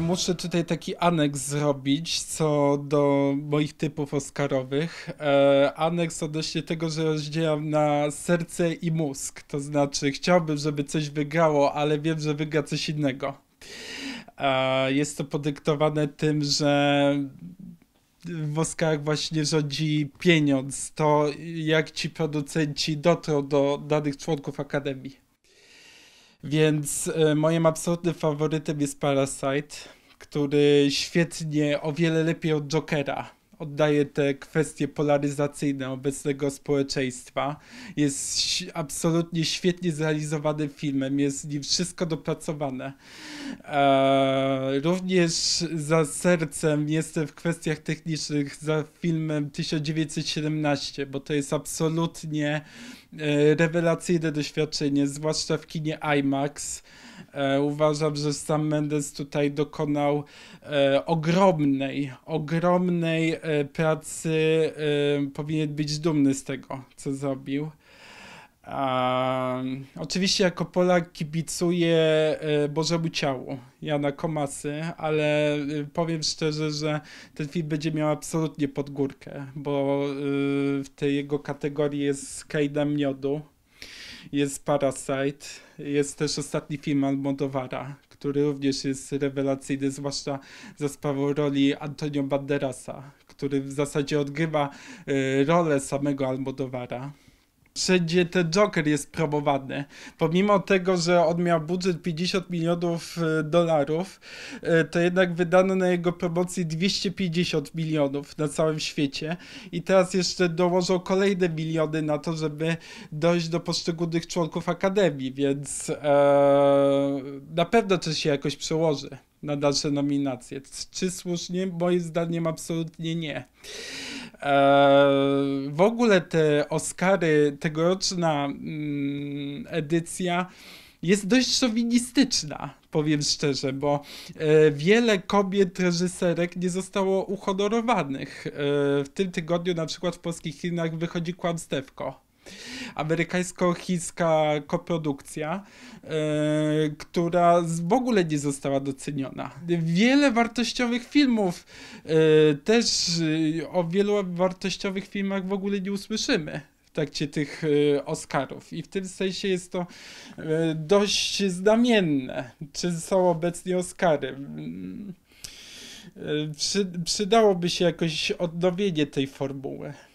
Muszę tutaj taki aneks zrobić co do moich typów oscarowych. E, aneks odnośnie tego, że rozdzielam na serce i mózg. To znaczy, chciałbym, żeby coś wygrało, ale wiem, że wygra coś innego. E, jest to podyktowane tym, że w Oscarach właśnie rządzi pieniądz, to jak ci producenci dotrą do danych członków Akademii. Więc e, moim absolutnym faworytem jest Parasite, który świetnie, o wiele lepiej od Jokera oddaje te kwestie polaryzacyjne obecnego społeczeństwa. Jest absolutnie świetnie zrealizowanym filmem, jest w nim wszystko dopracowane. Eee, również za sercem jestem w kwestiach technicznych za filmem 1917, bo to jest absolutnie e, rewelacyjne doświadczenie, zwłaszcza w kinie IMAX. E, uważam, że sam Mendes tutaj dokonał e, ogromnej, ogromnej e, pracy. powinien być dumny z tego, co zrobił. oczywiście jako Polak kibicuję Bożemu Ciału Jana Komasy, ale powiem szczerze, że ten film będzie miał absolutnie pod górkę, bo w tej jego kategorii jest Kajdem Miodu jest Parasite, jest też ostatni film Almodovara, który również jest rewelacyjny, zwłaszcza za sprawą roli Antonio Banderasa, który w zasadzie odgrywa e, rolę samego Almodovara wszędzie ten Joker jest promowany. Pomimo tego, że on miał budżet 50 milionów e, dolarów, e, to jednak wydano na jego promocji 250 milionów na całym świecie. I teraz jeszcze dołożą kolejne miliony na to, żeby dojść do poszczególnych członków Akademii, więc e, na pewno to się jakoś przełoży na dalsze nominacje. Czy słusznie? Moim zdaniem absolutnie nie. Eee, w ogóle te Oscary, tegoroczna mm, edycja jest dość szowinistyczna, powiem szczerze, bo e, wiele kobiet reżyserek nie zostało uhonorowanych. E, w tym tygodniu na przykład w polskich kinach wychodzi Kłamstewko amerykańsko-chińska koprodukcja, e, która w ogóle nie została doceniona. Wiele wartościowych filmów, e, też e, o wielu wartościowych filmach w ogóle nie usłyszymy. W trakcie tych Oscarów. I w tym sensie jest to dość znamienne, czy są obecnie Oscary. Mm, przy, przydałoby się jakoś odnowienie tej formuły.